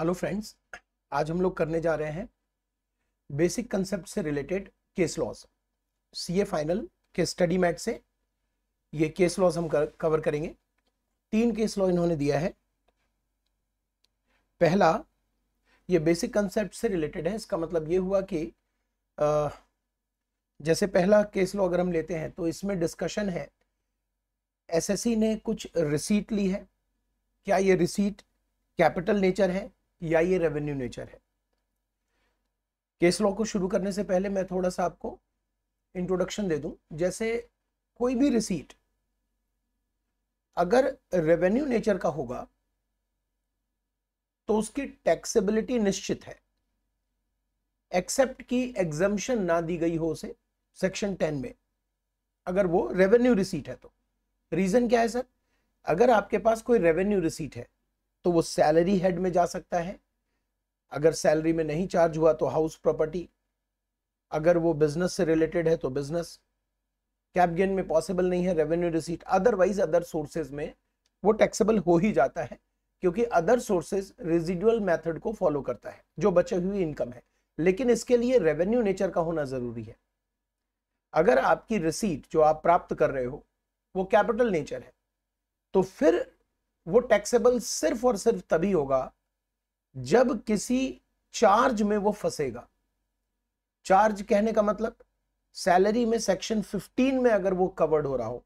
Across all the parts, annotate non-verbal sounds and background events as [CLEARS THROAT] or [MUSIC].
hello friends आज हम लोग करने जा रहे हैं बेसिक कंसेप्ट से related case laws CA final के स्टडी मैट से ये केस लॉस हम कर, कवर करेंगे तीन केस लॉ इन्होंने दिया है पहला ये बेसिक कंसेप्ट से रिलेटेड है इसका मतलब ये हुआ कि आ, जैसे पहला केस लॉ अगर हम लेते हैं तो इसमें डिस्कशन है एसएससी ने कुछ रिसीट ली है क्या ये रिसीट कैपिटल नेचर है या ये रेवेन्यू नेचर है केस लॉ को शुरू करने से पहले मैं थोड़ा सा आपको इंट्रोडक्शन दे दूं जैसे कोई भी रिसीट अगर रेवेन्यू नेचर का होगा तो उसकी टैक्सेबिलिटी निश्चित है एक्सेप्ट की एग्जम्पन ना दी गई हो उसे सेक्शन टेन में अगर वो रेवेन्यू रिसीट है तो रीजन क्या है सर अगर आपके पास कोई रेवेन्यू रिसीट है तो वो सैलरी हेड में जा सकता है अगर सैलरी में नहीं चार्ज हुआ तो हाउस प्रॉपर्टी अगर वो बिजनेस से रिलेटेड है तो बिजनेस कैप गेन में पॉसिबल नहीं है revenue receipt otherwise other sources में वो टैक्सेबल हो ही जाता है क्योंकि अदर सोर्सेज रेजिडुअल मेथड को फॉलो करता है जो बचे हुई इनकम है लेकिन इसके लिए रेवेन्यू नेचर का होना जरूरी है अगर आपकी रिसीट जो आप प्राप्त कर रहे हो वो कैपिटल नेचर है तो फिर वो टैक्सेबल सिर्फ और सिर्फ तभी होगा जब किसी चार्ज में वो फंसेगा चार्ज कहने का मतलब सैलरी में सेक्शन 15 में अगर वो कवर्ड हो रहा हो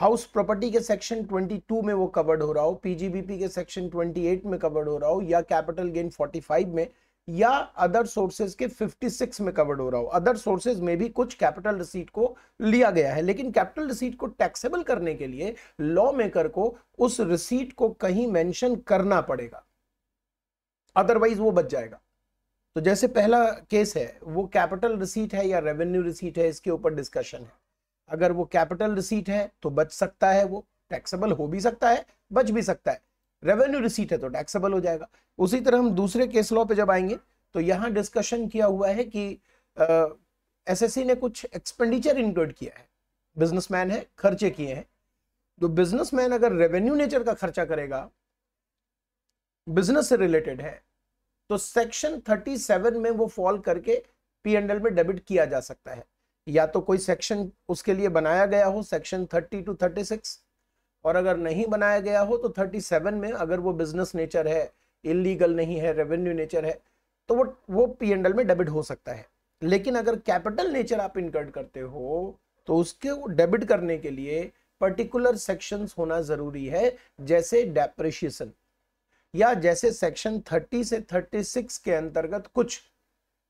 हाउस प्रॉपर्टी के सेक्शन 22 में वो कवर्ड हो रहा हो पीजीबीपी के सेक्शन 28 में कवर्ड हो रहा हो या कैपिटल गेन 45 में या अदर सोर्सेज के 56 में कवर्ड हो रहा हो अदर सोर्सेज में भी कुछ कैपिटल रिसीट को लिया गया है लेकिन कैपिटल रिसीट को टैक्सेबल करने के लिए लॉ मेकर को उस रिसीट को कहीं मेंशन करना पड़ेगा अदरवाइज वो बच जाएगा तो जैसे पहला केस है वो कैपिटल रिसीट है या रेवेन्यू रिसीट है इसके ऊपर डिस्कशन है अगर वो कैपिटल रिसीट है तो बच सकता है वो टैक्सेबल हो भी सकता है बच भी सकता है रेवेन्यू रिसीट है तो टैक्सेबल हो जाएगा उसी तरह हम दूसरे केस लॉ पे जब आएंगे तो यहाँ डिस्कशन किया हुआ है कि एसएससी ने कुछ एक्सपेंडिचर इंक्लूड किया है बिजनेसमैन है खर्चे किए हैं तो बिजनेसमैन अगर रेवेन्यू नेचर का खर्चा करेगा बिजनेस से रिलेटेड है तो सेक्शन 37 में वो फॉल करके पी एंड एल में डेबिट किया जा सकता है या तो कोई सेक्शन उसके लिए बनाया गया हो सेक्शन 30 टू 36 और अगर नहीं बनाया गया हो तो 37 में अगर वो बिजनेस नेचर है इलीगल नहीं है रेवेन्यू नेचर है तो वो वो पी एंड में डेबिट हो सकता है लेकिन अगर कैपिटल नेचर आप इनकर्ड करते हो तो उसके डेबिट करने के लिए पर्टिकुलर सेक्शंस होना जरूरी है जैसे डेप्रिशिएशन या जैसे सेक्शन 30 से 36 के अंतर्गत कुछ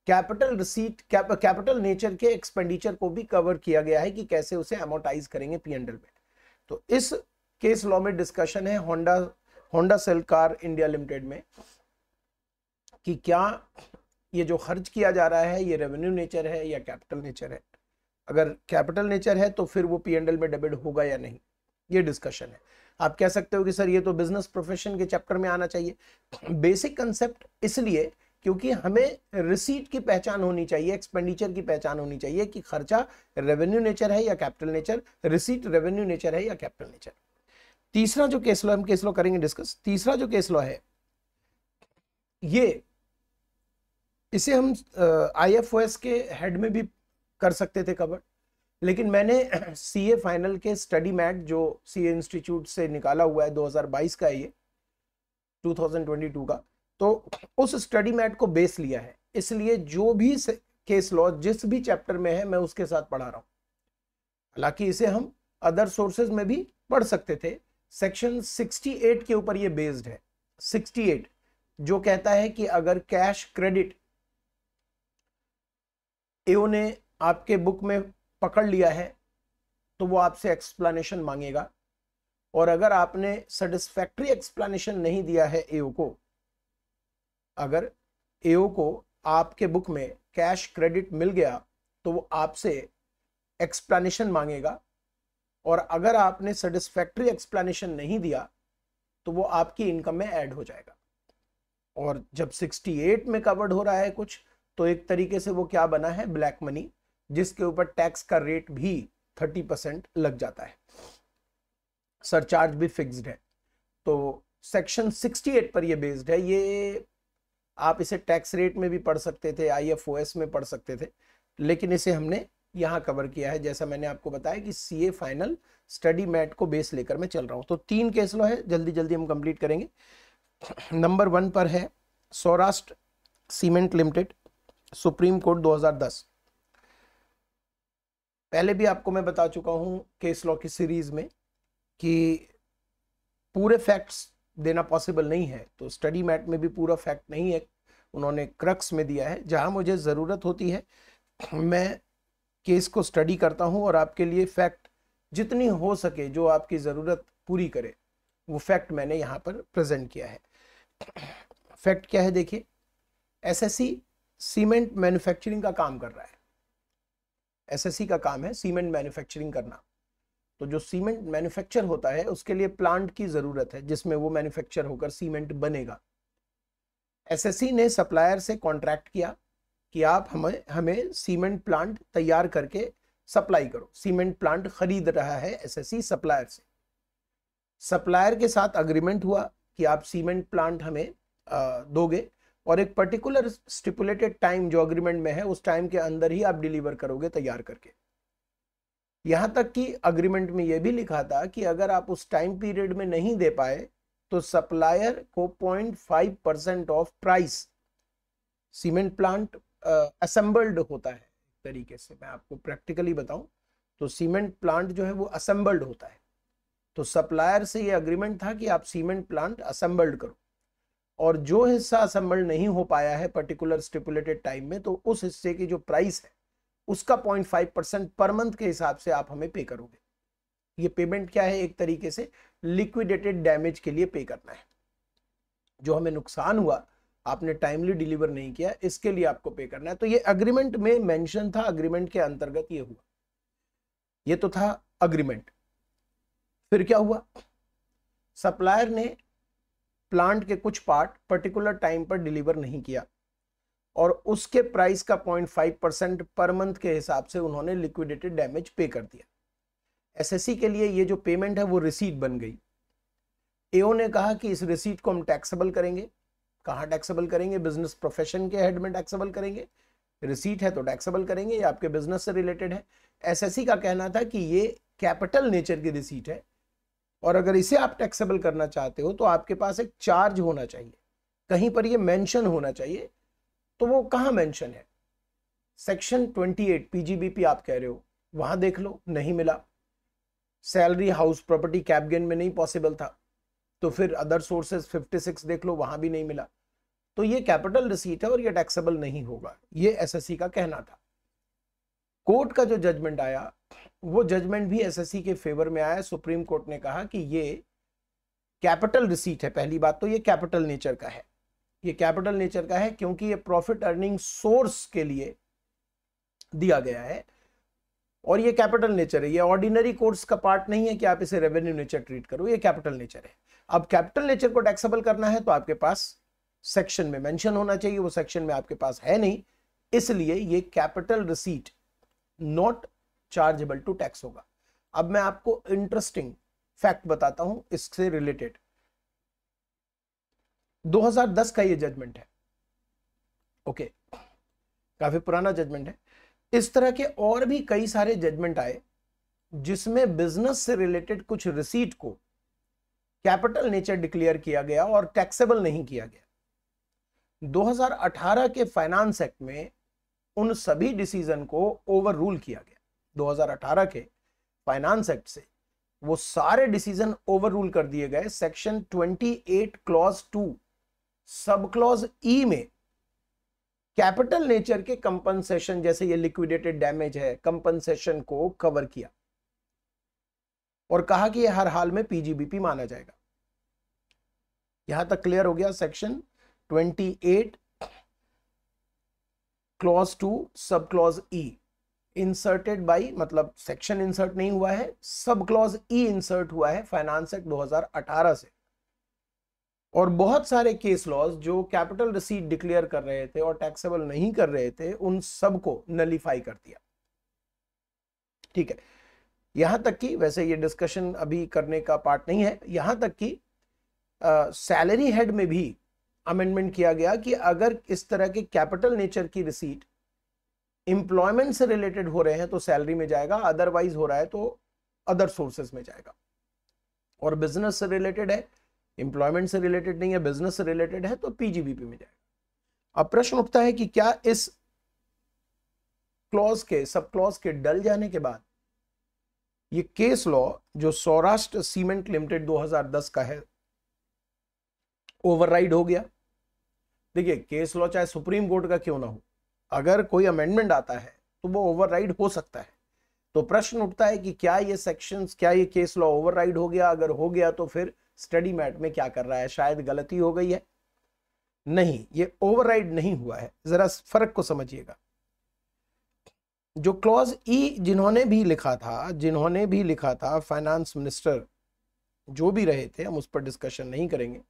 कैपिटल रिसीट कैपिटल नेचर के एक्सपेंडिचर को भी कवर किया गया है कि कैसे उसे एमोटाइज करेंगे पी एंडल में तो इस केस लॉ में डिस्कशन है Honda Honda Siel car India limited में कि क्या ये जो खर्च किया जा रहा है ये रेवेन्यू नेचर है या कैपिटल नेचर है अगर कैपिटल नेचर है तो फिर वो पी एंडल में डेबिट होगा या नहीं ये डिस्कशन है आप कह सकते हो कि सर ये तो बिजनेस प्रोफेशन के चैप्टर में आना चाहिए बेसिक कंसेप्ट इसलिए क्योंकि हमें रिसीट की पहचान होनी चाहिए एक्सपेंडिचर की पहचान होनी चाहिए कि खर्चा रेवेन्यू नेचर है या capital nature receipt revenue nature है या कैपिटल नेचर तीसरा जो केस लो हम केस लो करेंगे डिस्कस तीसरा जो केस लो है ये इसे हम आईएफओएस के हेड में भी कर सकते थे कवर लेकिन मैंने सीए [CLEARS THROAT] फाइनल के स्टडी मैट जो सीए इंस्टीट्यूट से निकाला हुआ है 2022 का है ये 2022 का तो उस स्टडी मैट को बेस लिया है इसलिए जो भी केस लॉ जिस भी चैप्टर में है मैं उसके साथ पढ़ा रहा हूं हालांकि इसे हम अदर सोर्सेज में भी पढ़ सकते थे सेक्शन 68 के ऊपर ये बेस्ड है 68 जो कहता है कि अगर कैश क्रेडिट एओ ने आपके बुक में पकड़ लिया है तो वो आपसे एक्सप्लेनेशन मांगेगा और अगर आपने सेटिस्फैक्ट्री एक्सप्लेनेशन नहीं दिया है एओ को अगर एओ को आपके बुक में कैश क्रेडिट मिल गया तो वो आपसे एक्सप्लेनेशन मांगेगा और अगर आपने सेटिस्फैक्ट्री एक्सप्लेनेशन नहीं दिया तो वो आपकी इनकम में ऐड हो जाएगा और जब 68 में कवर्ड हो रहा है कुछ तो एक तरीके से वो क्या बना है ब्लैक मनी जिसके ऊपर टैक्स का रेट भी 30 परसेंट लग जाता है सरचार्ज भी फिक्स्ड है तो सेक्शन 68 पर ये बेस्ड है ये आप इसे टैक्स रेट में भी पढ़ सकते थे आईएफओएस में पढ़ सकते थे लेकिन इसे हमने यहाँ कवर किया है जैसा मैंने आपको बताया कि C A final study mat को बेस लेकर मैं चल रहा हूँ तो तीन केस लो है जल्दी जल्दी हम कंप्लीट करेंगे नंबर वन पर है Saurashtra cement limited supreme court 2010 पहले भी आपको मैं बता चुका हूं केस लॉ की सीरीज में कि पूरे फैक्ट्स देना पॉसिबल नहीं है तो स्टडी मैट में भी पूरा फैक्ट नहीं है उन्होंने क्रक्स में दिया है जहां मुझे ज़रूरत होती है मैं केस को स्टडी करता हूं और आपके लिए फैक्ट जितनी हो सके जो आपकी ज़रूरत पूरी करे वो फैक्ट मैंने यहां पर प्रेजेंट किया है फैक्ट क्या है देखिए एसएससी सीमेंट मैन्युफैक्चरिंग का काम कर रहा है एसएससी का काम है सीमेंट मैन्युफैक्चरिंग करना तो जो सीमेंट मैन्युफैक्चर होता है उसके लिए प्लांट की ज़रूरत है जिसमें वो मैन्युफैक्चर होकर सीमेंट बनेगा एसएससी ने सप्लायर से कॉन्ट्रैक्ट किया कि आप हमें हमें सीमेंट प्लांट तैयार करके सप्लाई करो सीमेंट प्लांट खरीद रहा है एसएससी सप्लायर से सप्लायर के साथ अग्रीमेंट हुआ कि आप सीमेंट प्लांट हमें आ, दोगे और एक पर्टिकुलर स्टिपुलेटेड टाइम जो अग्रीमेंट में है उस टाइम के अंदर ही आप डिलीवर करोगे तैयार करके यहाँ तक कि अग्रीमेंट में यह भी लिखा था कि अगर आप उस टाइम पीरियड में नहीं दे पाए तो सप्लायर को 0.5 percent of price cement plant assembled uh, होता है तरीके से मैं आपको प्रैक्टिकली बताऊं तो सीमेंट प्लांट जो है वो असेंबल्ड होता है तो सप्लायर से ये अग्रीमेंट था कि आप सीमेंट प्लांट असेंबल्ड करो और जो हिस्सा असेंबल्ड नहीं हो पाया है पर्टिकुलर स्टिपुलेटेड टाइम में तो उस हिस्से की जो प्राइस है उसका point five percent per month के हिसाब से आप हमें पे करोगे ये पेमेंट क्या है एक तरीके से लिक्विडेटेड डैमेज के लिए पे करना है जो हमें नुकसान हुआ आपने टाइमली डिलीवर नहीं किया इसके लिए आपको पे करना है तो ये अग्रीमेंट में मेंशन था अग्रीमेंट के अंतर्गत ये हुआ ये तो था अग्रीमेंट फिर क्या हुआ सप्लायर ने प्लांट के कुछ पार्ट पर्टिकुलर टाइम पर डिलीवर नहीं किया और उसके प्राइस का point five percent per month के हिसाब से उन्होंने लिक्विडेटेड डैमेज पे कर दिया एसएससी के लिए ये जो पेमेंट है वो रिसीट बन गई एओ ने कहा कि इस रिसीट को हम टैक्सेबल करेंगे कहाँ टैक्सेबल करेंगे बिजनेस प्रोफेशन के हेड में टैक्सेबल करेंगे रिसीट है तो टैक्सेबल करेंगे या आपके बिजनेस से रिलेटेड है एसएससी का कहना था कि ये कैपिटल नेचर की रिसीट है और अगर इसे आप टैक्सेबल करना चाहते हो तो आपके पास एक चार्ज होना चाहिए कहीं पर ये मेंशन होना चाहिए तो वो कहाँ मेंशन है सेक्शन 28 पीजीबीपी आप कह रहे हो वहां देख लो नहीं मिला salary house property cap gain में नहीं पॉसिबल था तो फिर अदर सोर्सेज 56 देख लो वहां भी नहीं मिला तो ये कैपिटल रिसीट है और ये टैक्सेबल नहीं होगा ये एसएससी का कहना था कोर्ट का जो जजमेंट आया वो जजमेंट भी एसएससी के फेवर में आया सुप्रीम कोर्ट ने कहा कि ये कैपिटल रिसीट है पहली बात तो ये कैपिटल नेचर का है ये कैपिटल नेचर का है क्योंकि ये प्रॉफिट अर्निंग सोर्स के लिए दिया गया है और ये कैपिटल नेचर है ये ऑर्डिनरी कोर्स का पार्ट नहीं है कि आप इसे रेवेन्यू नेचर ट्रीट करो ये कैपिटल नेचर है अब कैपिटल नेचर को टैक्सेबल करना है तो आपके पास सेक्शन में मेंशन होना चाहिए वो सेक्शन में आपके पास है नहीं इसलिए ये capital receipt not chargeable to tax होगा अब मैं आपको इंटरेस्टिंग फैक्ट बताता हूं इससे रिलेटेड 2010 का ये जजमेंट है ओके काफी पुराना जजमेंट है इस तरह के और भी कई सारे जजमेंट आए जिसमें बिजनेस से रिलेटेड कुछ रिसीट को कैपिटल नेचर डिक्लेयर किया गया और टैक्सेबल नहीं किया गया 2018 के फाइनेंस एक्ट में उन सभी डिसीजन को ओवर रूल किया गया 2018 के फाइनेंस एक्ट से वो सारे डिसीजन ओवर रूल कर दिए गए सेक्शन 28 क्लॉज 2 सब क्लॉज ई में कैपिटल नेचर के कंपनसेशन जैसे ये लिक्विडेटेड डैमेज है कंपनसेशन को कवर किया और कहा कि ये हर हाल में पीजीबीपी माना जाएगा यहां तक क्लियर हो गया section 28 clause two sub clause E inserted by मतलब सेक्शन इंसर्ट नहीं हुआ है सब क्लॉज ई इंसर्ट हुआ है फाइनेंस एक्ट 2018 से और बहुत सारे केस लॉज जो कैपिटल रिसीट डिक्लेयर कर रहे थे और टैक्सेबल नहीं कर रहे थे उन सबको नलीफाई कर दिया ठीक है यहां तक कि वैसे ये डिस्कशन अभी करने का पार्ट नहीं है यहां तक कि सैलरी हेड में भी अमेंडमेंट किया गया कि अगर इस तरह के कैपिटल नेचर की रिसीट एम्प्लॉयमेंट से रिलेटेड हो रहे हैं तो सैलरी में जाएगा अदरवाइज हो रहा है तो अदर सोर्सेज में जाएगा और बिजनेस से रिलेटेड है एम्प्लॉयमेंट से रिलेटेड नहीं है बिजनेस से रिलेटेड है तो पीजीबीपी में जाएगा अब प्रश्न उठता है कि क्या इस क्लॉज के सब क्लॉज के डल जाने के बाद ये केस लॉ जो सौराष्ट्र सीमेंट लिमिटेड 2010 का है ओवरराइड हो गया देखिए केस लॉ चाहे सुप्रीम कोर्ट का क्यों ना हो अगर कोई अमेंडमेंट आता है तो वो ओवरराइड हो सकता है तो प्रश्न उठता है कि क्या ये सेक्शंस क्या ये केस लॉ ओवरराइड हो गया अगर हो गया तो फिर स्टडी मैट में क्या कर रहा है शायद गलती हो गई है नहीं ये ओवरराइड नहीं हुआ है जरा फर्क को समझिएगा जो क्लॉज ई e जिन्होंने भी लिखा था जिन्होंने भी लिखा था फाइनेंस मिनिस्टर जो भी रहे थे हम उस पर डिस्कशन नहीं करेंगे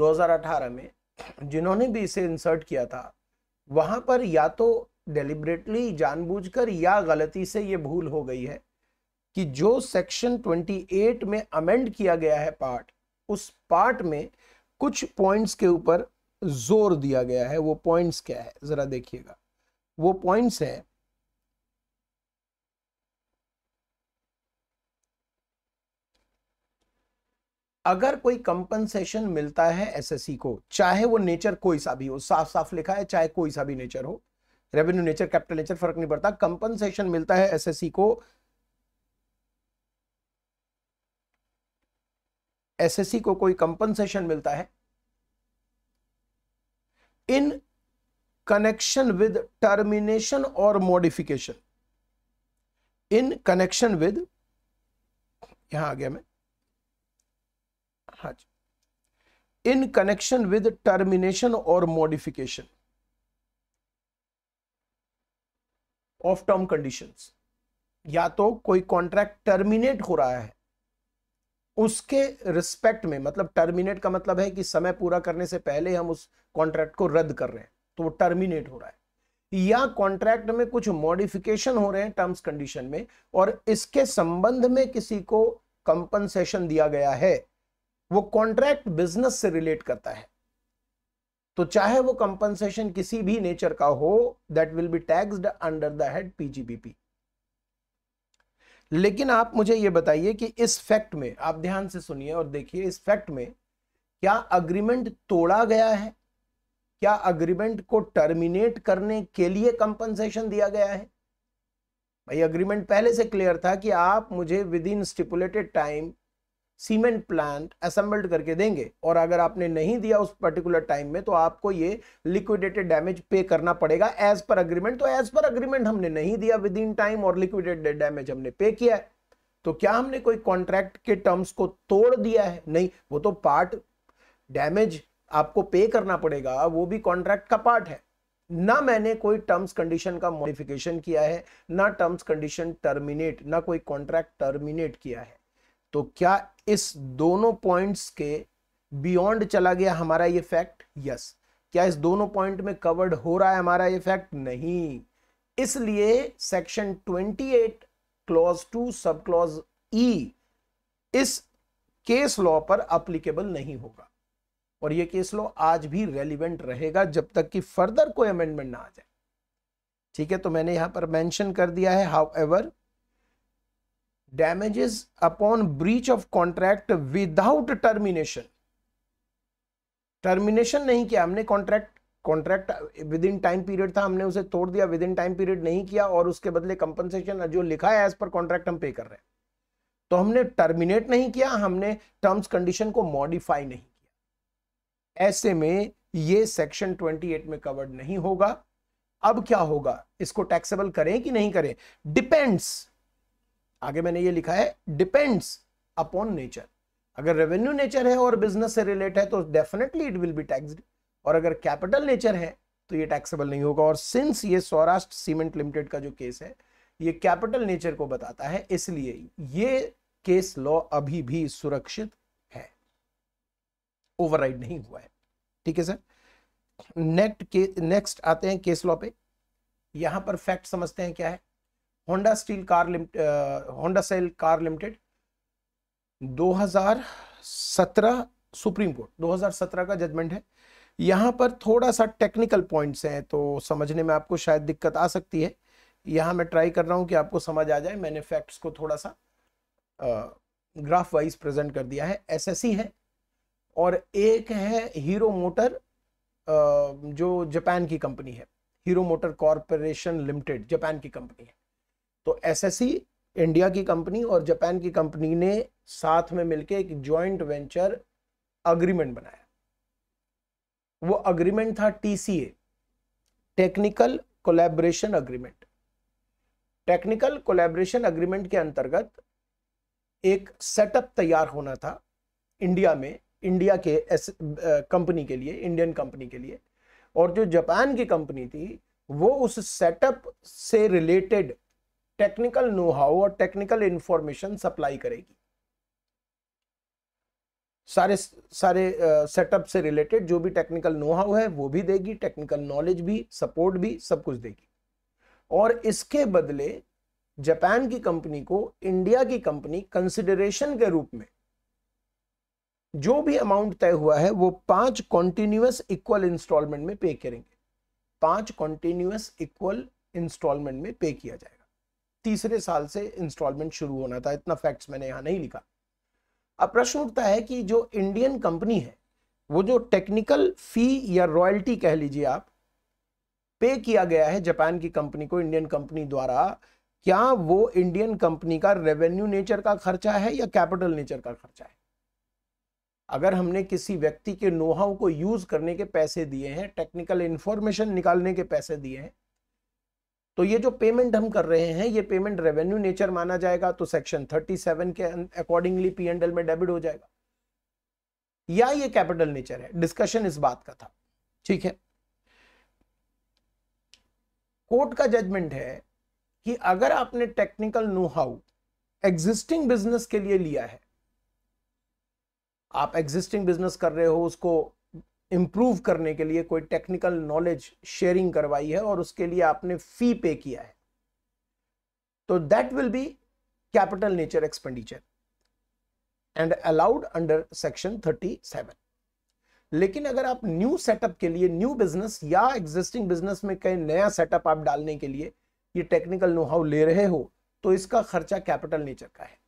2018 में जिन्होंने भी इसे इंसर्ट किया था वहाँ पर या तो डेलिब्रेटली जानबूझकर या गलती से ये भूल हो गई है कि जो सेक्शन 28 में अमेंड किया गया है पार्ट उस पार्ट में कुछ पॉइंट्स के ऊपर जोर दिया गया है वो पॉइंट्स क्या है ज़रा देखिएगा वो पॉइंट्स हैं अगर कोई कंपनसेशन मिलता है एसएससी को चाहे वो नेचर कोई सा भी हो साफ साफ लिखा है चाहे कोई सा भी नेचर हो रेवेन्यू नेचर कैपिटल नेचर फर्क नहीं पड़ता कंपनसेशन मिलता है एसएससी को एसएससी को कोई कंपनसेशन मिलता है इन कनेक्शन विद टर्मिनेशन और मॉडिफिकेशन इन कनेक्शन विद यहां आ गया मैं जी इन कनेक्शन विद टर्मिनेशन और मॉडिफिकेशन ऑफ टर्म कंडीशंस या तो कोई कॉन्ट्रैक्ट टर्मिनेट हो रहा है उसके रिस्पेक्ट में मतलब टर्मिनेट का मतलब है कि समय पूरा करने से पहले हम उस कॉन्ट्रैक्ट को रद्द कर रहे हैं तो वो टर्मिनेट हो रहा है या कॉन्ट्रैक्ट में कुछ मॉडिफिकेशन हो रहे हैं टर्म्स कंडीशन में और इसके संबंध में किसी को कंपनसेशन दिया गया है वो कॉन्ट्रैक्ट बिजनेस से रिलेट करता है तो चाहे वो कंपनसेशन किसी भी नेचर का हो that will be taxed under the head PGBP लेकिन आप मुझे ये बताइए कि इस फैक्ट में आप ध्यान से सुनिए और देखिए इस फैक्ट में क्या अग्रीमेंट तोड़ा गया है क्या अग्रीमेंट को टर्मिनेट करने के लिए कंपनसेशन दिया गया है भाई अग्रीमेंट पहले से क्लियर था कि आप मुझे within stipulated time cement plant assembled करके देंगे और अगर आपने नहीं दिया उस पर्टिकुलर टाइम में तो आपको ये लिक्विडेटेड डैमेज पे करना पड़ेगा एज पर अग्रीमेंट तो एज पर अग्रीमेंट हमने नहीं दिया विद इन टाइम और लिक्विडेटेड डैमेज हमने पे किया है तो क्या हमने कोई कॉन्ट्रैक्ट के टर्म्स को तोड़ दिया है नहीं वो तो पार्ट डैमेज आपको पे करना पड़ेगा वो भी कॉन्ट्रैक्ट का पार्ट है ना मैंने कोई टर्म्स कंडीशन का मॉडिफिकेशन किया है ना टर्म्स कंडीशन टर्मिनेट ना कोई कॉन्ट्रैक्ट टर्मिनेट किया है तो क्या इस दोनों पॉइंट्स के बियॉन्ड चला गया हमारा ये फैक्ट यस क्या इस दोनों पॉइंट में कवर्ड हो रहा है हमारा ये फैक्ट नहीं इसलिए section 28 clause two sub clause E इस केस लॉ पर अप्लीकेबल नहीं होगा और ये केस लॉ आज भी रेलिवेंट रहेगा जब तक कि फर्दर कोई अमेंडमेंट ना आ जाए ठीक है तो मैंने यहां पर मेंशन कर दिया है however damages upon breach of contract without termination termination नहीं किया हमने contract contract within time period था हमने उसे तोड़ दिया विद इन टाइम पीरियड नहीं किया और उसके बदले कंपनसेशन जो लिखा है एज पर कॉन्ट्रैक्ट हम पे कर रहे हैं तो हमने टर्मिनेट नहीं किया हमने टर्म्स कंडीशन को मॉडिफाई नहीं किया ऐसे में ये सेक्शन 28 में कवर्ड नहीं होगा अब क्या होगा इसको टैक्सेबल करें कि नहीं करें डिपेंड्स आगे मैंने ये लिखा है डिपेंड्स अपॉन नेचर अगर रेवेन्यू नेचर है और बिजनेस से रिलेट है तो definitely it will be taxed और अगर कैपिटल नेचर है तो ये टैक्सेबल नहीं होगा और सिंस ये सौराष्ट्र सीमेंट लिमिटेड का जो केस है ये कैपिटल नेचर को बताता है इसलिए ये केस लॉ अभी भी सुरक्षित है ओवरराइड नहीं हुआ है ठीक है सर नेक्स्ट के नेक्स्ट आते हैं केस लॉ पे यहां पर फैक्ट समझते हैं क्या है Honda steel car Honda Siel car limited 2017 supreme court 2017 का जजमेंट है यहां पर थोड़ा सा टेक्निकल पॉइंट्स हैं तो समझने में आपको शायद दिक्कत आ सकती है यहां मैं ट्राई कर रहा हूं कि आपको समझ आ जाए मैंने फैक्ट्स को थोड़ा सा ग्राफ वाइज प्रेजेंट कर दिया है एसएससी है और एक है हीरो मोटर जो जापान की कंपनी है Hero Motor corporation limited Japan की कंपनी है तो एसएससी इंडिया की कंपनी और जापान की कंपनी ने साथ में मिलकर एक ज्वाइंट वेंचर अग्रीमेंट बनाया वो अग्रीमेंट था TCA technical collaboration agreement technical collaboration agreement के अंतर्गत एक सेटअप तैयार होना था इंडिया में इंडिया के एस कंपनी के लिए इंडियन कंपनी के लिए और जो जापान की कंपनी थी वो उस सेटअप से रिलेटेड टेक्निकल नो हाउ और टेक्निकल इंफॉर्मेशन सप्लाई करेगी सारे सारे सेटअप uh, से रिलेटेड जो भी टेक्निकल नो हाउ है वो भी देगी टेक्निकल नॉलेज भी सपोर्ट भी सब कुछ देगी और इसके बदले जापान की कंपनी को इंडिया की कंपनी कंसिडरेशन के रूप में जो भी अमाउंट तय हुआ है वो पांच कॉन्टिन्यूस इक्वल इंस्टॉलमेंट में पे करेंगे पांच कॉन्टिन्यूस इक्वल इंस्टॉलमेंट में पे किया जाएगा तीसरे साल से इंस्टॉलमेंट शुरू होना था इतना फैक्ट्स मैंने यहाँ नहीं लिखा अब प्रश्न उठता है कि जो इंडियन कंपनी है वो जो टेक्निकल फी या रॉयल्टी कह लीजिए आप पे किया गया है जापान की कंपनी को इंडियन कंपनी द्वारा क्या वो इंडियन कंपनी का रेवेन्यू नेचर का खर्चा है या कैपिटल नेचर का खर्चा है अगर हमने किसी व्यक्ति के नोहाव को यूज करने के पैसे दिए हैं टेक्निकल इंफॉर्मेशन निकालने के पैसे दिए हैं तो ये जो पेमेंट हम कर रहे हैं ये पेमेंट रेवेन्यू नेचर माना जाएगा तो सेक्शन 37 के अकॉर्डिंगली पी एंड एल में डेबिट हो जाएगा या ये कैपिटल नेचर है डिस्कशन इस बात का था ठीक है कोर्ट का जजमेंट है कि अगर आपने technical know how existing business के लिए लिया है आप एग्जिस्टिंग बिजनेस कर रहे हो उसको इम्प्रूव करने के लिए कोई टेक्निकल नॉलेज शेयरिंग करवाई है और उसके लिए आपने फी पे किया है तो that will be capital nature expenditure and allowed under section 37 लेकिन अगर आप न्यू सेटअप के लिए न्यू बिजनेस या एग्जिस्टिंग बिजनेस में कहीं नया सेटअप आप डालने के लिए ये टेक्निकल नोहाउ ले रहे हो तो इसका खर्चा कैपिटल नेचर का है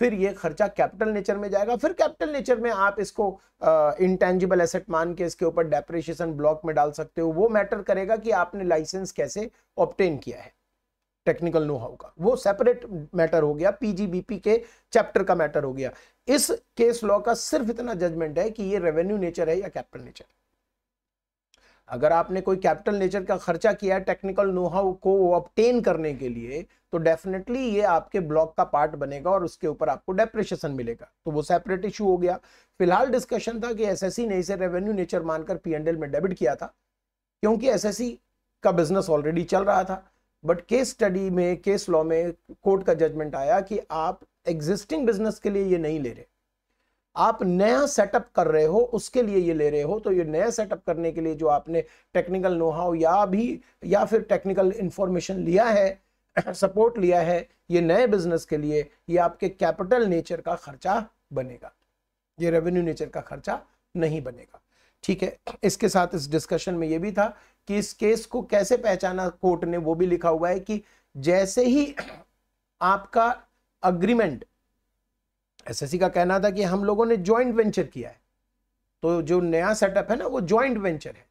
फिर ये खर्चा कैपिटल नेचर में जाएगा फिर कैपिटल नेचर में आप इसको इंटेंजिबल एसेट मान के इसके ऊपर डेप्रिशिएशन ब्लॉक में डाल सकते हो वो मैटर करेगा कि आपने लाइसेंस कैसे ऑप्टेन किया है टेक्निकल नो हाउ का वो सेपरेट मैटर हो गया पीजीबीपी के चैप्टर का मैटर हो गया इस केस लॉ का सिर्फ इतना जजमेंट है कि ये रेवेन्यू नेचर है या कैपिटल नेचर है अगर आपने कोई कैपिटल नेचर का खर्चा किया है टेक्निकल नोहाउ को ऑप्टेन करने के लिए तो डेफिनेटली ये आपके ब्लॉक का पार्ट बनेगा और उसके ऊपर आपको डेप्रिशिएशन मिलेगा तो वो सेपरेट इशू हो गया फिलहाल डिस्कशन था कि एसएससी ने इसे रेवेन्यू नेचर मानकर पीएनडीएल में डेबिट किया था क्योंकि एस का बिजनेस ऑलरेडी चल रहा था बट केस स्टडी में केस लॉ में कोर्ट का जजमेंट आया कि आप एग्जिस्टिंग बिजनेस के लिए ये नहीं ले रहे आप नया सेटअप कर रहे हो उसके लिए ये ले रहे हो तो ये नया सेटअप करने के लिए जो आपने टेक्निकल नोहाव या भी या फिर टेक्निकल इंफॉर्मेशन लिया है सपोर्ट [CLEARS THROAT] लिया है ये नए बिजनेस के लिए ये आपके कैपिटल नेचर का खर्चा बनेगा ये रेवेन्यू नेचर का खर्चा नहीं बनेगा ठीक है इसके साथ इस डिस्कशन में ये भी था कि इस केस को कैसे पहचाना कोर्ट ने वो भी लिखा हुआ है कि जैसे ही [CLEARS THROAT] आपका अग्रीमेंट एसएससी का कहना था कि हम लोगों ने ज्वाइंट वेंचर किया है तो जो नया सेटअप है ना वो ज्वाइंट वेंचर है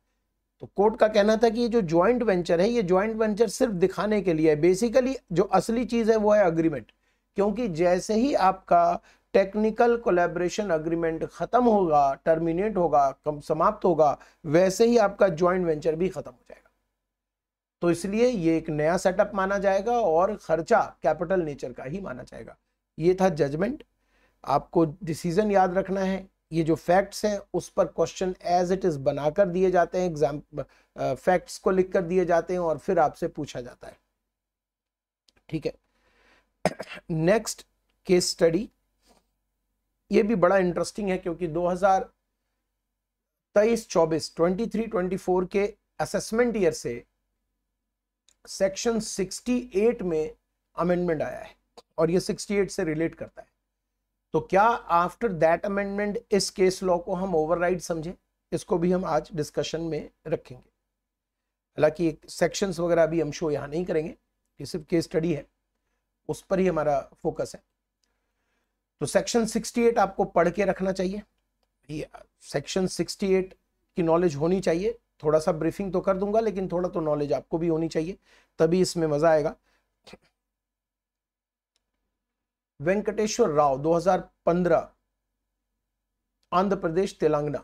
तो कोर्ट का कहना था कि ये जो ज्वाइंट वेंचर है ये ज्वाइंट वेंचर सिर्फ दिखाने के लिए है बेसिकली जो असली चीज़ है वो है अग्रीमेंट क्योंकि जैसे ही आपका टेक्निकल कोलेब्रेशन अग्रीमेंट ख़त्म होगा टर्मिनेट होगा कम समाप्त होगा वैसे ही आपका ज्वाइंट वेंचर भी ख़त्म हो जाएगा तो इसलिए ये एक नया सेटअप माना जाएगा और खर्चा कैपिटल नेचर का ही माना जाएगा ये था जजमेंट आपको डिसीजन याद रखना है ये जो फैक्ट्स हैं उस पर क्वेश्चन एज इट इज़ बनाकर दिए जाते हैं एग्जाम फैक्ट्स को लिख कर दिए जाते हैं और फिर आपसे पूछा जाता है ठीक है नेक्स्ट केस स्टडी ये भी बड़ा इंटरेस्टिंग है क्योंकि 2023 24 23 24 के असेसमेंट ईयर से सेक्शन 68 में अमेंडमेंट आया है और ये 68 से रिलेट करता है तो क्या आफ्टर दैट अमेंडमेंट इस केस लॉ को हम ओवरराइड समझें इसको भी हम आज डिस्कशन में रखेंगे हालांकि एक सेक्शंस वगैरह अभी हम शो यहाँ नहीं करेंगे ये सिर्फ केस स्टडी है उस पर ही हमारा फोकस है तो सेक्शन 68 आपको पढ़ के रखना चाहिए ये सेक्शन 68 की नॉलेज होनी चाहिए थोड़ा सा ब्रीफिंग तो कर दूंगा लेकिन थोड़ा तो नॉलेज आपको भी होनी चाहिए तभी इसमें मज़ा आएगा वेंकटेश्वर राव 2015 आंध्र प्रदेश तेलंगाना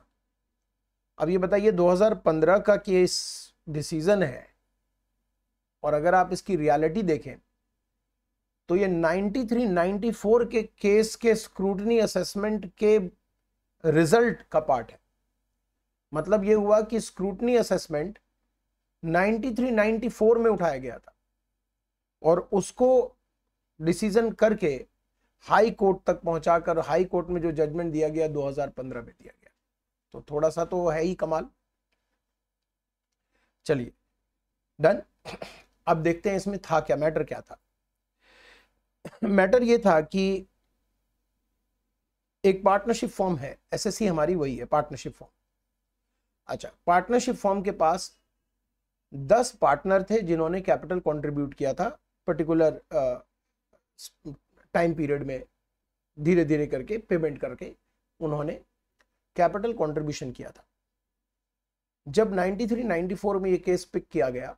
अब ये बताइए 2015 का केस डिसीजन है और अगर आप इसकी रियलिटी देखें तो ये 93 94 के केस के स्क्रूटनी असेसमेंट के रिजल्ट का पार्ट है मतलब ये हुआ कि स्क्रूटनी असेसमेंट 93 94 में उठाया गया था और उसको डिसीजन करके हाई कोर्ट तक पहुंचाकर हाई कोर्ट में जो जजमेंट दिया गया 2015 में दिया गया तो थोड़ा सा तो है ही कमाल चलिए डन अब देखते हैं इसमें था क्या मैटर क्या था मैटर ये था कि एक पार्टनरशिप फॉर्म है एसएससी हमारी वही है पार्टनरशिप फॉर्म अच्छा पार्टनरशिप फॉर्म के पास दस पार्टनर थे जिन्होंने कैपिटल कंट्रीब्यूट किया था पर्टिकुलर टाइम पीरियड में धीरे धीरे करके पेमेंट करके उन्होंने कैपिटल कंट्रीब्यूशन किया था जब 93-94 में ये केस पिक किया गया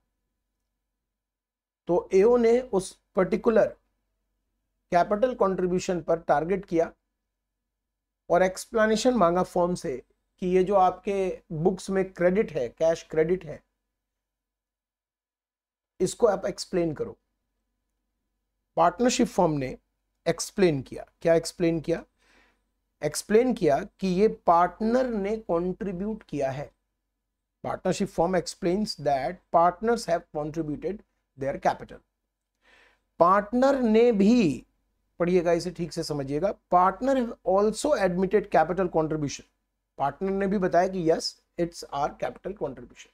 तो एओ ने उस पर्टिकुलर कैपिटल कंट्रीब्यूशन पर टारगेट किया और एक्सप्लेनेशन मांगा फॉर्म से कि ये जो आपके बुक्स में क्रेडिट है कैश क्रेडिट है इसको आप एक्सप्लेन करो पार्टनरशिप फॉर्म ने एक्सप्लेन किया क्या एक्सप्लेन किया एक्सप्लेन किया कि ये पार्टनर ने कंट्रीब्यूट किया है partnership firm explains that partners have contributed their capital partner ने भी पढ़िएगा इसे ठीक से समझिएगा partner have also admitted capital contribution partner ने भी बताया कि yes it's our capital contribution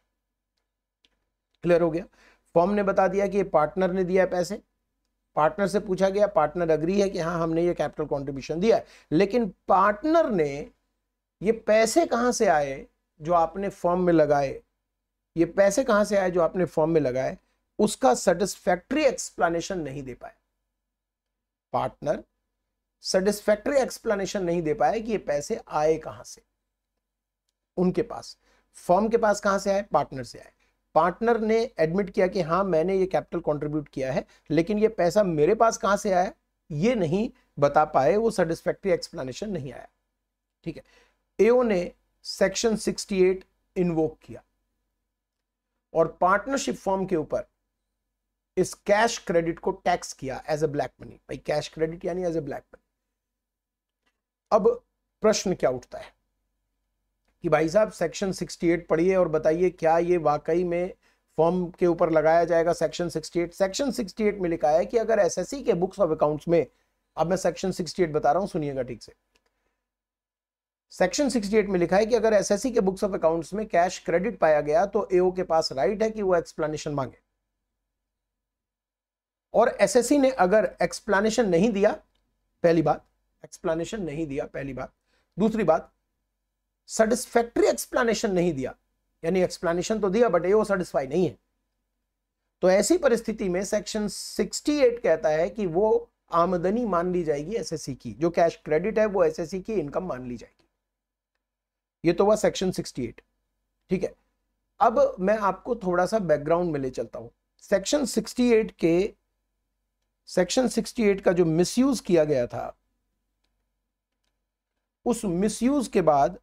clear हो गया फॉर्म ने बता दिया कि पार्टनर ने दिया है पैसे पार्टनर से पूछा गया पार्टनर अग्री है कि हाँ हमने ये कैपिटल कंट्रीब्यूशन दिया है लेकिन पार्टनर ने ये पैसे कहाँ से आए जो आपने फॉर्म में लगाए ये पैसे कहाँ से आए जो आपने फॉर्म में लगाए उसका सेटिस्फैक्ट्री एक्सप्लेनेशन नहीं दे पाए पार्टनर सेटिस्फैक्ट्री एक्सप्लेनेशन नहीं दे पाए कि ये पैसे आए कहाँ से उनके पास फॉर्म के पास कहाँ से आए पार्टनर से आए पार्टनर ने एडमिट किया कि हाँ मैंने ये कैपिटल कंट्रीब्यूट किया है लेकिन ये पैसा मेरे पास कहाँ से आया ये नहीं बता पाए वो सेटिस्फैक्ट्री एक्सप्लेनेशन नहीं आया ठीक है एओ ने सेक्शन 68 इन्वोक किया और पार्टनरशिप फॉर्म के ऊपर इस कैश क्रेडिट को टैक्स किया एज ए ब्लैक मनी भाई कैश क्रेडिट यानी एज ए ब्लैक मनी अब प्रश्न क्या उठता है कि भाई साहब सेक्शन 68 पढ़िए और बताइए क्या ये वाकई में फॉर्म के ऊपर लगाया जाएगा सेक्शन 68 सेक्शन 68 में लिखा है कि अगर एसएससी के बुक्स ऑफ अकाउंट्स में अब मैं सेक्शन 68 बता रहा हूं सुनिएगा ठीक से सेक्शन 68 में लिखा है कि अगर एसएससी के बुक्स ऑफ अकाउंट्स में कैश क्रेडिट पाया गया तो एओ के पास राइट है कि वो एक्सप्लेनेशन मांगे और एसएससी ने अगर एक्सप्लेनेशन नहीं दिया पहली बात एक्सप्लेनेशन नहीं दिया पहली बात दूसरी बात सेटिस्फैक्ट्री एक्सप्लेनेशन नहीं दिया यानी एक्सप्लेनेशन तो दिया बट ये वो सेटिस्फाई नहीं है तो ऐसी परिस्थिति में सेक्शन 68 कहता है कि वो आमदनी मान ली जाएगी एसएससी की जो कैश क्रेडिट है वो एसएससी की इनकम मान ली जाएगी ये तो हुआ सेक्शन 68 ठीक है अब मैं आपको थोड़ा सा बैकग्राउंड में ले चलता हूं सेक्शन 68 के सेक्शन 68 का जो मिसयूज किया गया था उस मिसयूज के बाद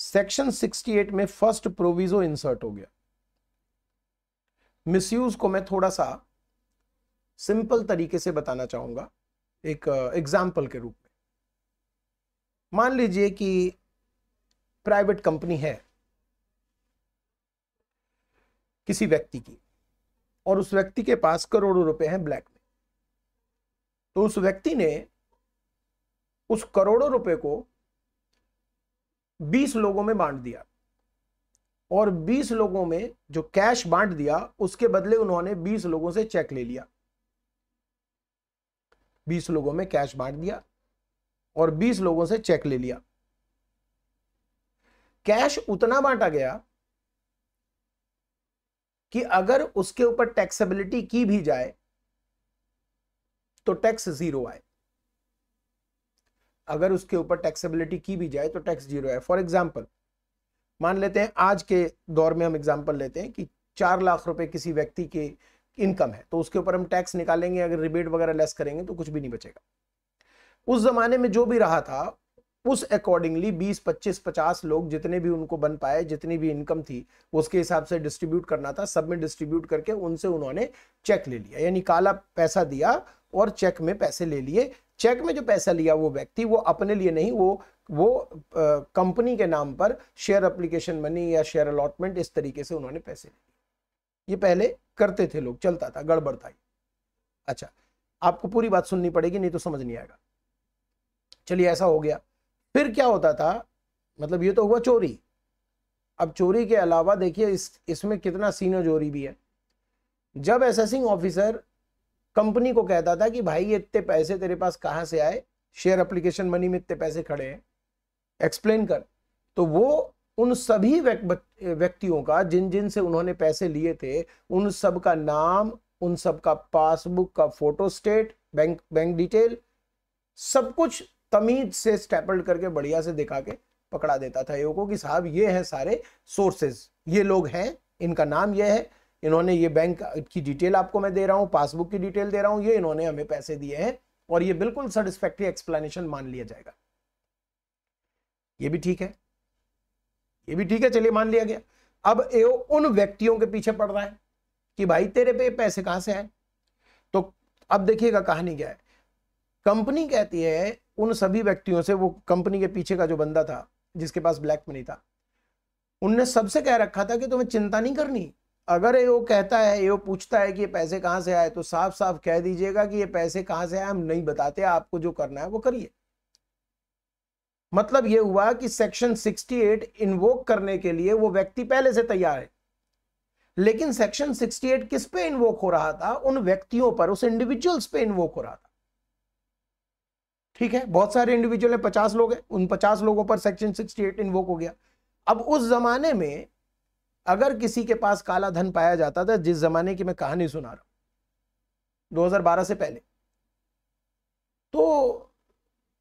सेक्शन 68 में फर्स्ट प्रोविजो इंसर्ट हो गया मिसयूज को मैं थोड़ा सा सिंपल तरीके से बताना चाहूंगा एक एग्जाम्पल के रूप में मान लीजिए कि प्राइवेट कंपनी है किसी व्यक्ति की और उस व्यक्ति के पास करोड़ों रुपए हैं ब्लैक में तो उस व्यक्ति ने उस करोड़ों रुपए को बीस लोगों में बांट दिया और बीस लोगों में जो कैश बांट दिया उसके बदले उन्होंने बीस लोगों से चेक ले लिया बीस लोगों में कैश बांट दिया और बीस लोगों से चेक ले लिया कैश उतना बांटा गया कि अगर उसके ऊपर टैक्सेबिलिटी की भी जाए तो टैक्स जीरो आए अगर उसके ऊपर टैक्सेबिलिटी की भी जाए तो टैक्स जीरो है फॉर एग्जाम्पल मान लेते हैं आज के दौर में हम एग्जाम्पल लेते हैं कि चार लाख रुपए किसी व्यक्ति के इनकम है तो उसके ऊपर हम टैक्स निकालेंगे अगर रिबेट वगैरह लेस करेंगे तो कुछ भी नहीं बचेगा उस जमाने में जो भी रहा था उस अकॉर्डिंगली 20, 25, 50 लोग जितने भी उनको बन पाए जितनी भी इनकम थी उसके हिसाब से डिस्ट्रीब्यूट करना था सब में डिस्ट्रीब्यूट करके उनसे उन्होंने चेक ले लिया यानी काला पैसा दिया और चेक में पैसे ले लिए चेक में जो पैसा लिया वो व्यक्ति वो अपने लिए नहीं वो वो कंपनी के नाम पर शेयर अप्लीकेशन मनी या शेयर अलॉटमेंट इस तरीके से उन्होंने पैसे लिए ये पहले करते थे लोग चलता था गड़बड़ था अच्छा आपको पूरी बात सुननी पड़ेगी नहीं तो समझ नहीं आएगा चलिए ऐसा हो गया फिर क्या होता था मतलब ये तो हुआ चोरी अब चोरी के अलावा देखिए इस इसमें कितना सीनो चोरी भी है जब एसेसिंग ऑफिसर कंपनी को कहता था कि भाई ये इतने पैसे तेरे पास कहाँ से आए शेयर एप्लीकेशन मनी में इतने पैसे खड़े हैं एक्सप्लेन कर तो वो उन सभी व्यक्तियों का जिन जिन से उन्होंने पैसे लिए थे उन सब का नाम उन सब का पासबुक का photo state bank bank detail सब कुछ तमीज से स्टेपल्ड करके बढ़िया से दिखा के पकड़ा देता था योग को कि साहब ये हैं सारे सोर्सेज ये लोग हैं इनका नाम ये है इन्होंने ये बैंक की डिटेल आपको मैं दे रहा हूँ पासबुक की डिटेल दे रहा हूँ ये इन्होंने हमें पैसे दिए हैं और ये बिल्कुल सेटिस्फैक्ट्री एक्सप्लेनेशन मान लिया जाएगा ये भी ठीक है ये भी ठीक है चलिए मान लिया गया अब एओ उन व्यक्तियों के पीछे पड़ रहा है कि भाई तेरे पे पैसे कहां से आए तो अब देखिएगा कहानी क्या है कंपनी कहती है उन सभी व्यक्तियों से वो कंपनी के पीछे का जो बंदा था जिसके पास ब्लैक मनी था उनने सबसे कह रखा था कि तुम्हें चिंता नहीं करनी अगर ये वो कहता है ये वो पूछता है कि ये पैसे कहाँ से आए तो साफ साफ कह दीजिएगा कि ये पैसे कहाँ से आए हम नहीं बताते आपको जो करना है वो करिए मतलब ये हुआ कि सेक्शन 68 इन्वोक करने के लिए वो व्यक्ति पहले से तैयार है लेकिन सेक्शन 68 किस पे इन्वोक हो रहा था उन व्यक्तियों पर उस इंडिविजुअल्स पे इन्वोक हो रहा था ठीक है बहुत सारे इंडिविजुअल है पचास लोग हैं उन पचास लोगों पर सेक्शन सिक्सटी एट इन्वोक हो गया अब उस जमाने में अगर किसी के पास काला धन पाया जाता था जिस जमाने की मैं कहानी सुना रहा हूं 2012 से पहले तो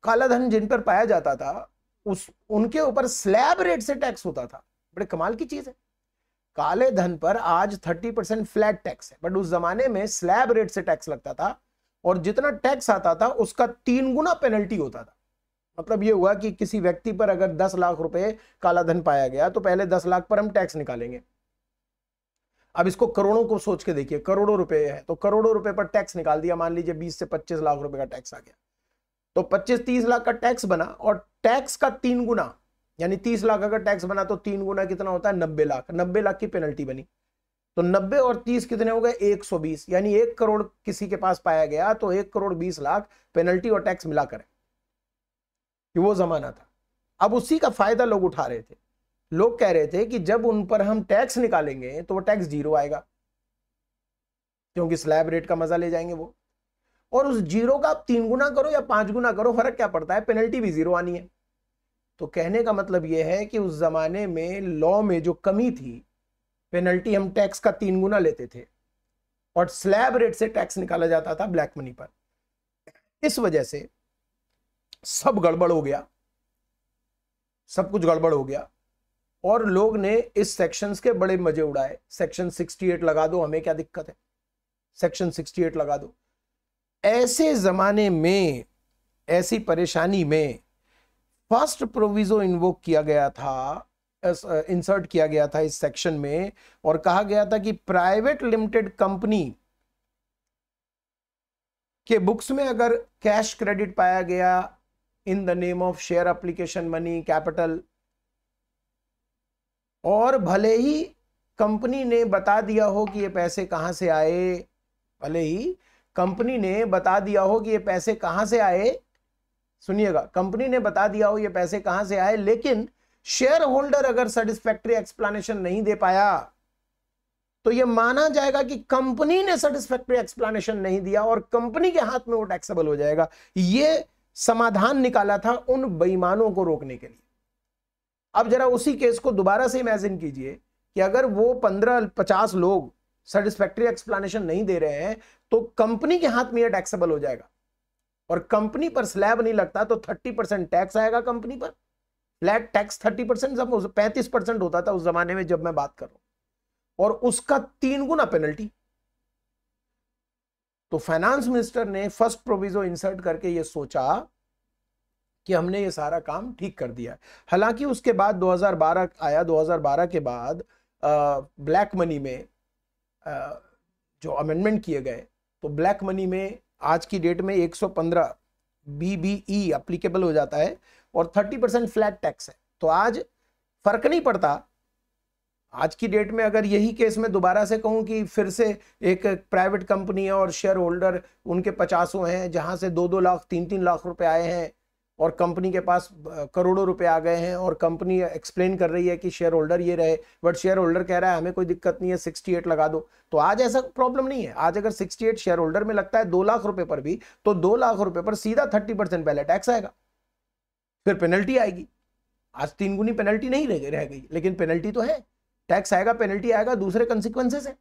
काला धन जिन पर पाया जाता था उस उनके ऊपर स्लैब रेट से टैक्स होता था बड़े कमाल की चीज है काले धन पर आज 30 परसेंट फ्लैट टैक्स है बट उस जमाने में स्लैब रेट से टैक्स लगता था और जितना टैक्स आता था उसका तीन गुना पेनल्टी होता था मतलब ये हुआ कि किसी व्यक्ति पर अगर दस लाख रुपए काला धन पाया गया तो पहले दस लाख पर हम टैक्स निकालेंगे अब इसको करोड़ों को सोच के देखिए करोड़ों रुपए है तो करोड़ों रुपए पर टैक्स निकाल दिया मान लीजिए बीस से पच्चीस लाख रुपए का टैक्स आ गया तो पच्चीस तीस लाख का टैक्स बना और टैक्स का तीन गुना यानी तीस लाख अगर टैक्स बना तो तीन गुना कितना होता है नब्बे लाख नब्बे लाख की पेनल्टी बनी तो 90 और 30 कितने हो गए 120 यानी एक करोड़ किसी के पास पाया गया तो एक करोड़ बीस लाख पेनल्टी और टैक्स मिलाकर कि वो जमाना था अब उसी का फायदा लोग उठा रहे थे लोग कह रहे थे कि जब उन पर हम टैक्स निकालेंगे तो वो टैक्स जीरो आएगा क्योंकि स्लैब रेट का मजा ले जाएंगे वो और उस जीरो का आप तीन गुना करो या पांच गुना करो फर्क क्या पड़ता है पेनल्टी भी जीरो आनी है तो कहने का मतलब यह है कि उस जमाने में लॉ में जो कमी थी पेनल्टी हम टैक्स का तीन गुना लेते थे और स्लैब रेट से टैक्स निकाला जाता था ब्लैक मनी पर इस वजह से सब गड़बड़ हो गया सब कुछ गड़बड़ हो गया और लोग ने इस सेक्शंस के बड़े मजे उड़ाए सेक्शन 68 लगा दो हमें क्या दिक्कत है सेक्शन 68 लगा दो ऐसे जमाने में ऐसी परेशानी में फर्स्ट प्रोविजो इन्वोक किया गया था इंसर्ट किया गया था इस सेक्शन में और कहा गया था कि प्राइवेट लिमिटेड कंपनी के बुक्स में अगर कैश क्रेडिट पाया गया in the name of share application money capital और भले ही कंपनी ने बता दिया हो कि ये पैसे कहां से आए भले ही कंपनी ने बता दिया हो कि ये पैसे कहां से आए सुनिएगा कंपनी ने बता दिया हो ये पैसे कहां से आए लेकिन शेयर होल्डर अगर सेटिस्फैक्ट्री एक्सप्लेनेशन नहीं दे पाया तो यह माना जाएगा कि कंपनी ने सेटिस्फैक्ट्री एक्सप्लेनेशन नहीं दिया और कंपनी के हाथ में वो टैक्सेबल हो जाएगा यह समाधान निकाला था उन बेईमानों को रोकने के लिए अब जरा उसी केस को दोबारा से इमेजिन कीजिए कि अगर वो पंद्रह पचास लोग सेटिस्फैक्ट्री एक्सप्लेनेशन नहीं दे रहे हैं तो कंपनी के हाथ में यह टैक्सेबल हो जाएगा और कंपनी पर स्लैब नहीं लगता तो थर्टी परसेंट टैक्स आएगा कंपनी पर फ्लैट टैक्स थर्टी परसेंट पैंतीस परसेंट होता था उस जमाने में जब मैं बात कर रहा हूं और उसका तीन गुना पेनल्टी तो फाइनेंस मिनिस्टर ने फर्स्ट प्रोविजो इंसर्ट करके ये सोचा कि हमने ये सारा काम ठीक कर दिया हालांकि उसके बाद 2012 आया 2012 के बाद आ, ब्लैक मनी में आ, जो अमेंडमेंट किए गए तो ब्लैक मनी में आज की डेट में 115 बीबीई अप्लीकेबल हो जाता है और थर्टी परसेंट फ्लैट टैक्स है तो आज फर्क नहीं पड़ता आज की डेट में अगर यही केस में दोबारा से कहूं कि फिर से एक प्राइवेट कंपनी और शेयर होल्डर उनके पचासों हैं जहां से दो दो लाख तीन तीन लाख रुपए आए हैं और कंपनी के पास करोड़ों रुपए आ गए हैं और कंपनी एक्सप्लेन कर रही है कि शेयर होल्डर ये रहे बट शेयर होल्डर कह रहा है हमें कोई दिक्कत नहीं है सिक्सटी एट लगा दो तो आज ऐसा प्रॉब्लम नहीं है आज अगर सिक्सटी एट शेयर होल्डर में लगता है दो लाख रुपए पर भी तो दो लाख रुपए पर सीधा थर्टी परसेंट पहले टैक्स आएगा फिर पेनल्टी आएगी आज तीन गुनी पेनल्टी नहीं रह, रह गई लेकिन पेनल्टी तो है टैक्स आएगा पेनल्टी आएगा दूसरे कंसिक्वेंसेस है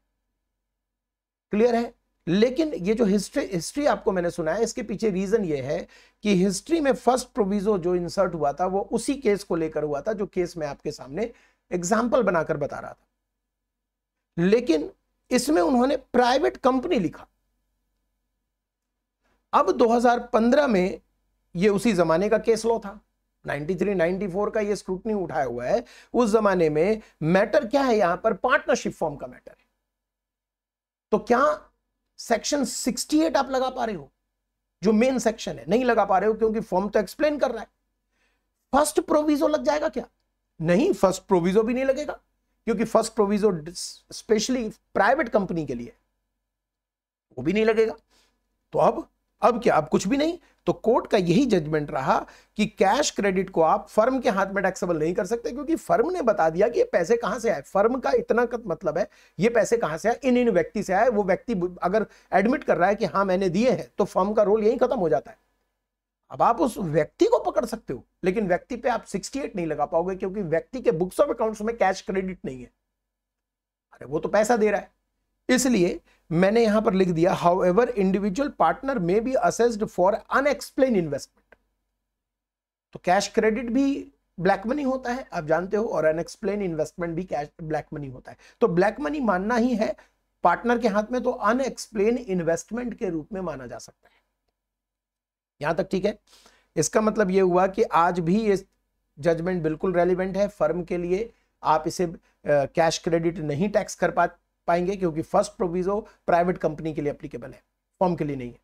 क्लियर है लेकिन ये जो हिस्ट्री हिस्ट्री आपको मैंने सुनाया इसके पीछे रीजन ये है कि हिस्ट्री में फर्स्ट प्रोविजो जो इंसर्ट हुआ था वो उसी केस को लेकर हुआ था जो केस मैं आपके सामने एग्जाम्पल बनाकर बता रहा था लेकिन इसमें उन्होंने प्राइवेट कंपनी लिखा अब 2015 में ये उसी जमाने का केस लॉ था 93, 94 का ये स्क्रूटनी उठाया हुआ है उस जमाने में मैटर क्या है यहां पर पार्टनरशिप फॉर्म का मैटर है तो क्या सेक्शन 68 आप लगा पा रहे हो जो मेन सेक्शन है नहीं लगा पा रहे हो क्योंकि फॉर्म तो एक्सप्लेन कर रहा है फर्स्ट प्रोविजो लग जाएगा क्या नहीं फर्स्ट प्रोविजो भी नहीं लगेगा क्योंकि first proviso specially private company के लिए वो भी नहीं लगेगा तो अब अब क्या अब कुछ भी नहीं तो कोर्ट का यही जजमेंट रहा कि कैश क्रेडिट को आप फर्म के हाथ में टैक्सेबल नहीं कर सकते क्योंकि फर्म ने बता दिया कि ये पैसे कहां से आए फर्म का इतना कत मतलब है ये पैसे कहां से आए इन इन व्यक्ति से आए वो व्यक्ति अगर एडमिट कर रहा है कि हाँ मैंने दिए हैं तो फर्म का रोल यही खत्म हो जाता है अब आप उस व्यक्ति को पकड़ सकते हो लेकिन व्यक्ति पे आप 68 नहीं लगा पाओगे क्योंकि व्यक्ति के बुक्स ऑफ अकाउंट्स में कैश क्रेडिट नहीं है अरे वो तो पैसा दे रहा है इसलिए मैंने यहां पर लिख दिया हाउ एवर इंडिविजुअल पार्टनर में be assessed for unexplained investment तो कैश क्रेडिट भी ब्लैक मनी होता है आप जानते हो और अनएक्सप्लेन इन्वेस्टमेंट भी कैश ब्लैक मनी होता है तो ब्लैक मनी मानना ही है पार्टनर के हाथ में तो अनएक्सप्लेन इन्वेस्टमेंट के रूप में माना जा सकता है यहां तक ठीक है इसका मतलब यह हुआ कि आज भी ये जजमेंट बिल्कुल रेलिवेंट है फर्म के लिए आप इसे कैश क्रेडिट नहीं टैक्स कर पा पाएंगे क्योंकि फर्स्ट प्रोविजो प्राइवेट कंपनी के लिए अप्लीकेबल है फॉर्म के लिए नहीं है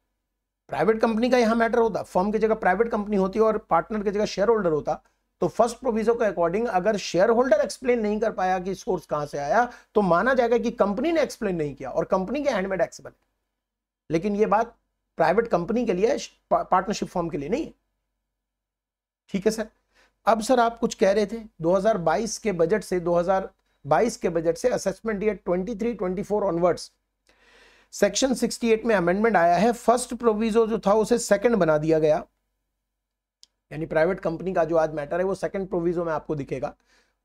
प्राइवेट कंपनी का यहाँ मैटर होता फॉर्म की जगह प्राइवेट कंपनी होती और पार्टनर की जगह शेयर होल्डर होता तो फर्स्ट प्रोविजो के अकॉर्डिंग अगर शेयर होल्डर एक्सप्लेन नहीं कर पाया कि सोर्स कहां से आया तो माना जाएगा कि कंपनी ने एक्सप्लेन नहीं किया और कंपनी के हैंड में टैक्सेबल है लेकिन यह बात प्राइवेट कंपनी के लिए पार्टनरशिप फॉर्म के लिए नहीं है ठीक है सर अब सर आप कुछ कह रहे थे 2022 के बजट से 22 के बजट से असेसमेंट ईयर 23 24 ऑनवर्ड्स सेक्शन 68 में अमेंडमेंट आया है फर्स्ट प्रोविजो जो था उसे सेकंड बना दिया गया यानी प्राइवेट कंपनी का जो आज मैटर है वो सेकंड प्रोविजो में आपको दिखेगा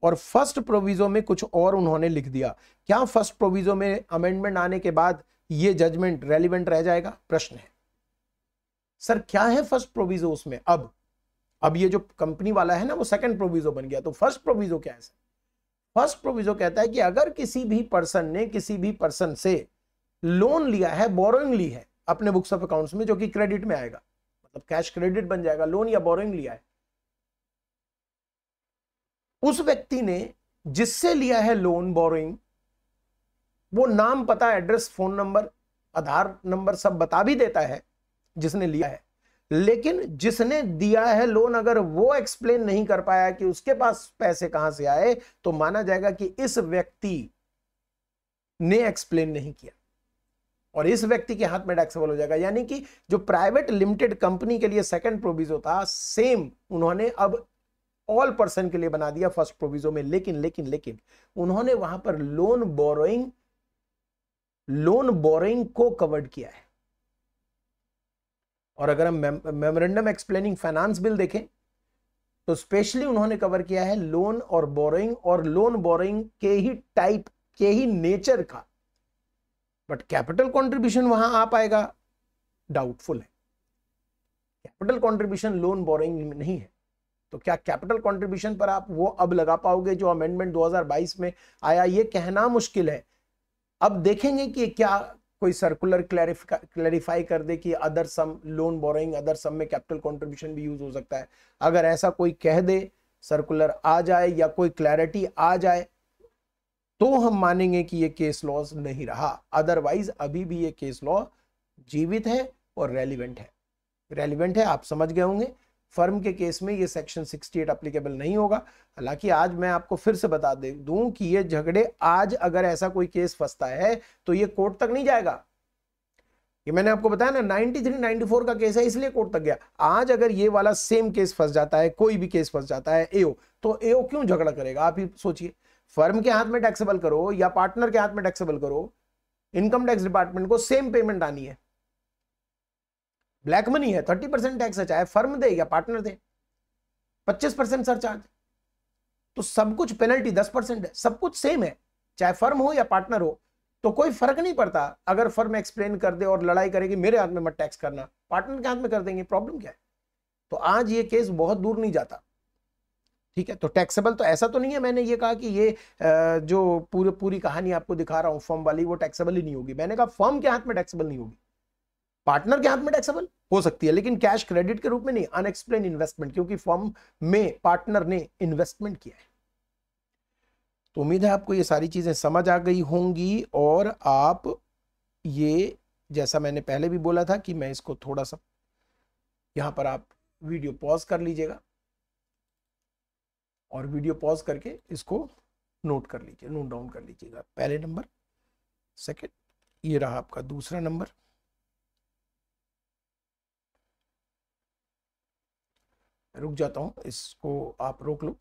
और फर्स्ट प्रोविजो में कुछ और उन्होंने लिख दिया क्या फर्स्ट प्रोविजो में अमेंडमेंट आने के बाद ये जजमेंट रेलिवेंट रह जाएगा प्रश्न है सर क्या है फर्स्ट प्रोविजो उसमें अब अब ये जो कंपनी वाला है ना वो सेकंड प्रोविजो बन गया तो फर्स्ट प्रोविजो क्या है सर फर्स्ट प्रोविजो कहता है कि अगर किसी भी पर्सन ने किसी भी पर्सन से लोन लिया है बोरोइंग ली है अपने बुक्स ऑफ अकाउंट्स में जो कि क्रेडिट में आएगा मतलब कैश क्रेडिट बन जाएगा लोन या बोरोइंग लिया है उस व्यक्ति ने जिससे लिया है लोन बोरोइंग वो नाम पता address phone number Aadhaar number सब बता भी देता है जिसने लिया है लेकिन जिसने दिया है लोन अगर वो एक्सप्लेन नहीं कर पाया कि उसके पास पैसे कहां से आए तो माना जाएगा कि इस व्यक्ति ने एक्सप्लेन नहीं किया और इस व्यक्ति के हाथ में टैक्सेबल हो जाएगा यानी कि जो प्राइवेट लिमिटेड कंपनी के लिए सेकंड प्रोविजो था सेम उन्होंने अब ऑल पर्सन के लिए बना दिया फर्स्ट प्रोविजो में लेकिन लेकिन लेकिन उन्होंने वहां पर लोन बोरोइंग लोन बोरोइंग को कवर्ड किया है और अगर हम मेमोरेंडम एक्सप्लेनिंग फाइनेंस बिल देखें तो स्पेशली उन्होंने कवर किया है लोन और बोरोइंग और लोन बोरोइंग के ही टाइप के ही नेचर का बट कैपिटल कॉन्ट्रीब्यूशन वहां आ पाएगा डाउटफुल है कैपिटल कॉन्ट्रीब्यूशन लोन बोरोइंग नहीं है तो क्या कैपिटल कॉन्ट्रीब्यूशन पर आप वो अब लगा पाओगे जो अमेंडमेंट 2022 में आया ये कहना मुश्किल है अब देखेंगे कि क्या कोई सर्कुलर क्लैरिफाई कर दे कि other sum loan borrowing other sum में कैपिटल कंट्रीब्यूशन भी यूज हो सकता है अगर ऐसा कोई कह दे सर्कुलर आ जाए या कोई क्लैरिटी आ जाए तो हम मानेंगे कि ये केस लॉज नहीं रहा अदरवाइज अभी भी ये केस लॉ जीवित है और रेलिवेंट है रेलिवेंट है आप समझ गए होंगे फर्म के केस में ये सेक्शन 68 अप्लीकेबल नहीं होगा हालांकि आज मैं आपको फिर से बता दे दूं कि ये झगड़े आज अगर ऐसा कोई केस फंसता है तो ये कोर्ट तक नहीं जाएगा ये मैंने आपको बताया ना 93 94 का केस है इसलिए कोर्ट तक गया आज अगर ये वाला सेम केस फंस जाता है कोई भी केस फंस जाता है एओ तो एओ क्यों झगड़ा करेगा आप ही सोचिए फर्म के हाथ में टैक्सेबल करो या पार्टनर के हाथ में टैक्सेबल करो इनकम टैक्स डिपार्टमेंट को सेम पेमेंट आनी है ब्लैक मनी है थर्टी परसेंट टैक्स है चाहे फर्म दे या पार्टनर दे पच्चीस परसेंट सरचार्ज तो सब कुछ पेनल्टी दस परसेंट है सब कुछ सेम है चाहे फर्म हो या पार्टनर हो तो कोई फर्क नहीं पड़ता अगर फर्म एक्सप्लेन कर दे और लड़ाई करेगी मेरे हाथ में मत टैक्स करना पार्टनर के हाथ में कर देंगे प्रॉब्लम क्या है तो आज ये केस बहुत दूर नहीं जाता ठीक है तो टैक्सेबल तो ऐसा तो नहीं है मैंने ये कहा कि ये जो पूरी पूरी कहानी आपको दिखा रहा हूं फॉर्म वाली वो टैक्सेबल ही नहीं होगी मैंने कहा फॉर्म के हाथ में टैक्सेबल नहीं होगी पार्टनर के हाथ में टैक्सेबल हो सकती है लेकिन कैश क्रेडिट के रूप में नहीं अनएक्सप्लेन इन्वेस्टमेंट क्योंकि फॉर्म में पार्टनर ने इन्वेस्टमेंट किया है तो उम्मीद है आपको ये सारी चीज़ें समझ आ गई होंगी और आप ये जैसा मैंने पहले भी बोला था कि मैं इसको थोड़ा सा यहां पर आप वीडियो पॉज कर लीजिएगा और वीडियो पॉज करके इसको नोट कर लीजिए नोट डाउन कर लीजिएगा पहले नंबर सेकेंड ये रहा आपका दूसरा नंबर रुक जाता हूँ इसको आप रोक लो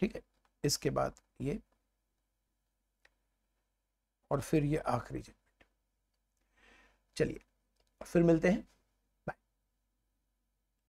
ठीक है इसके बाद ये और फिर ये आखिरी जनरेट चलिए फिर मिलते हैं